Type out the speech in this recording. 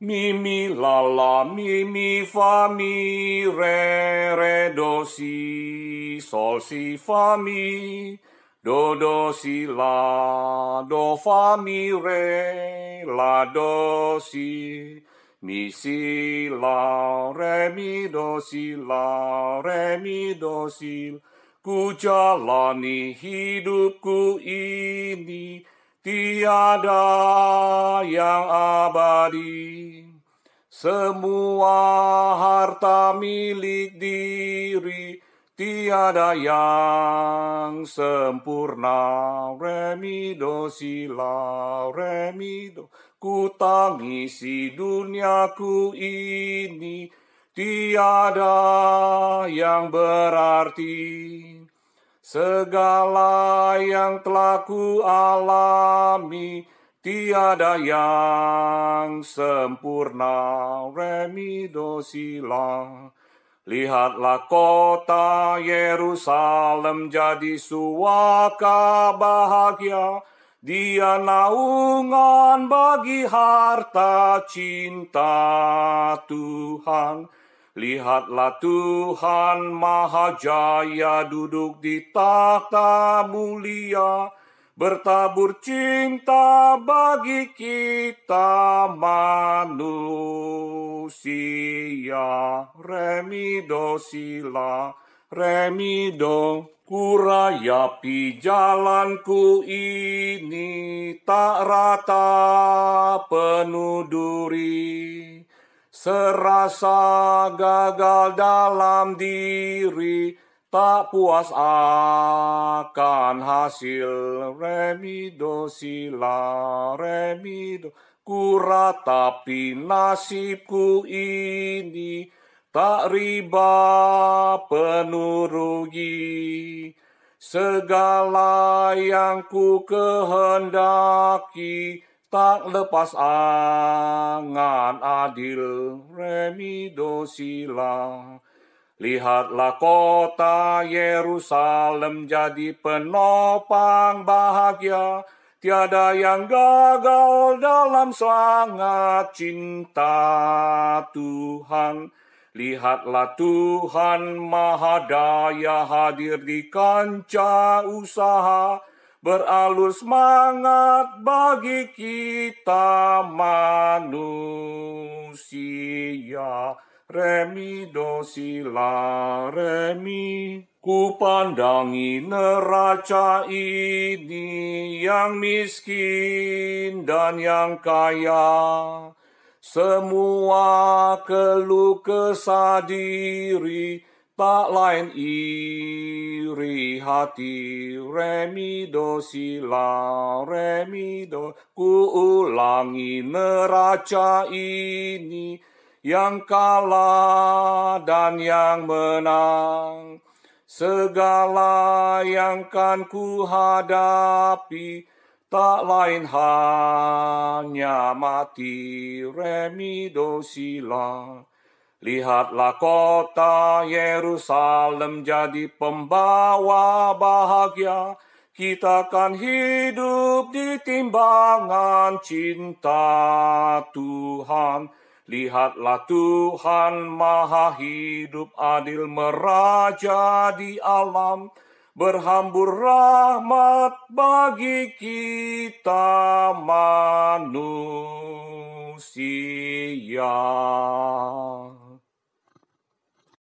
Mi mi la la mi mi fa mi re re do si sol si fa mi do do si la do fa mi re la do si mi si la re mi do si la re mi do si ku jalani hidupku ini tiada yang abadi. Semua harta milik diri, tiada yang sempurna. Remido sila, remido. Ku tangisi duniaku ini, tiada yang berarti. Segala yang telah ku alami tiada yang sempurna remi dosila. Lihatlah kota Yerusalem jadi suaka bahagia. Dia naungan bagi harta cinta Tuhan Lihatlah Tuhan Maha Jaya duduk di tahta mulia, bertabur cinta bagi kita manusia. Remi Remido sila, remido Kurayapi jalanku ini tak rata penuh duri Serasa gagal dalam diri, tak puas akan hasil remido sila remido. Ku ratapi nasibku ini, tak riba penuh rugi. Segala yang ku kehendaki, tak lepas angan adil remi dosila. Lihatlah kota Yerusalem jadi penopang bahagia, tiada yang gagal dalam semangat cinta Tuhan. Lihatlah Tuhan Maha Daya hadir di kancah usaha, beralur semangat bagi kita manusia. Remi do la remi. Ku pandangi neraca ini yang miskin dan yang kaya. Semua keluh kesadiri. diri tak lain iri hati la remi do ku ulangi neraca ini yang kalah dan yang menang segala yang kan ku hadapi tak lain hanya mati remido la. Lihatlah kota Yerusalem jadi pembawa bahagia. Kita akan hidup di timbangan cinta Tuhan. Lihatlah Tuhan maha hidup adil meraja di alam. Berhambur rahmat bagi kita manusia.